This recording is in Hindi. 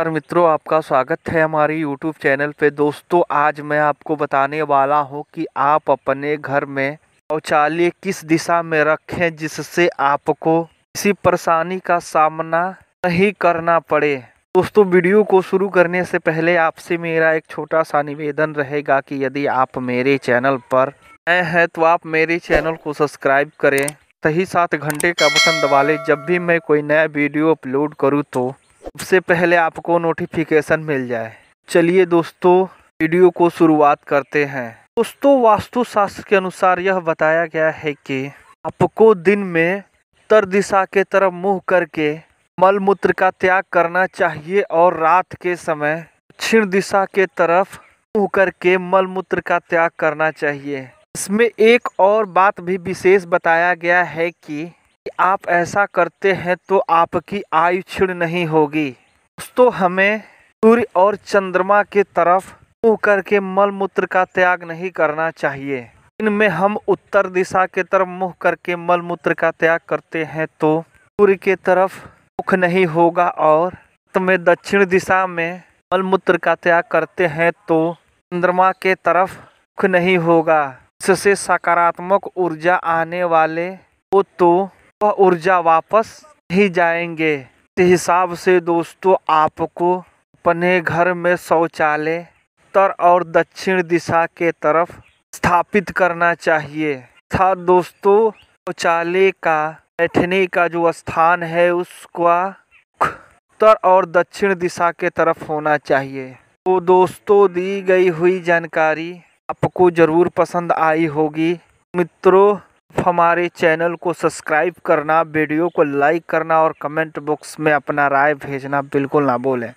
नमस्कार मित्रों आपका स्वागत है हमारे यूट्यूब चैनल पे दोस्तों आज मैं आपको बताने वाला हूँ कि आप अपने घर में शौचालय किस दिशा में रखें जिससे आपको किसी परेशानी का सामना नहीं करना पड़े दोस्तों वीडियो को शुरू करने से पहले आपसे मेरा एक छोटा सा निवेदन रहेगा कि यदि आप मेरे चैनल पर नए हैं तो आप मेरे चैनल को सब्सक्राइब करें सही साथ घंटे का बटन दबा लें जब भी मैं कोई नया वीडियो अपलोड करूँ तो सबसे पहले आपको नोटिफिकेशन मिल जाए चलिए दोस्तों वीडियो को शुरुआत करते हैं दोस्तों वास्तुशास्त्र के अनुसार यह बताया गया है कि आपको दिन में उत्तर दिशा के तरफ मुंह करके मल मूत्र का त्याग करना चाहिए और रात के समय दक्षिण दिशा के तरफ मुंह करके मल मूत्र का त्याग करना चाहिए इसमें एक और बात भी विशेष बताया गया है कि आप ऐसा करते हैं तो आपकी आयु क्षीण नहीं होगी दोस्तों हमें सूर्य और चंद्रमा के तरफ मुँह करके मल मूत्र का त्याग नहीं करना चाहिए इनमें हम उत्तर दिशा के तरफ मुँह करके मल मूत्र का त्याग करते हैं तो सूर्य के तरफ मुख नहीं होगा और में दक्षिण दिशा में मल मूत्र का त्याग करते हैं तो चंद्रमा के तरफ मुख नहीं होगा इससे सकारात्मक ऊर्जा आने वाले वो तो वह ऊर्जा वापस ही जाएंगे इस हिसाब से दोस्तों आपको अपने घर में शौचालय उत्तर और दक्षिण दिशा के तरफ स्थापित करना चाहिए था दोस्तों शौचालय का बैठने का जो स्थान है उसका उत्तर और दक्षिण दिशा के तरफ होना चाहिए तो दोस्तों दी गई हुई जानकारी आपको ज़रूर पसंद आई होगी मित्रों हमारे चैनल को सब्सक्राइब करना वीडियो को लाइक करना और कमेंट बॉक्स में अपना राय भेजना बिल्कुल ना भूलें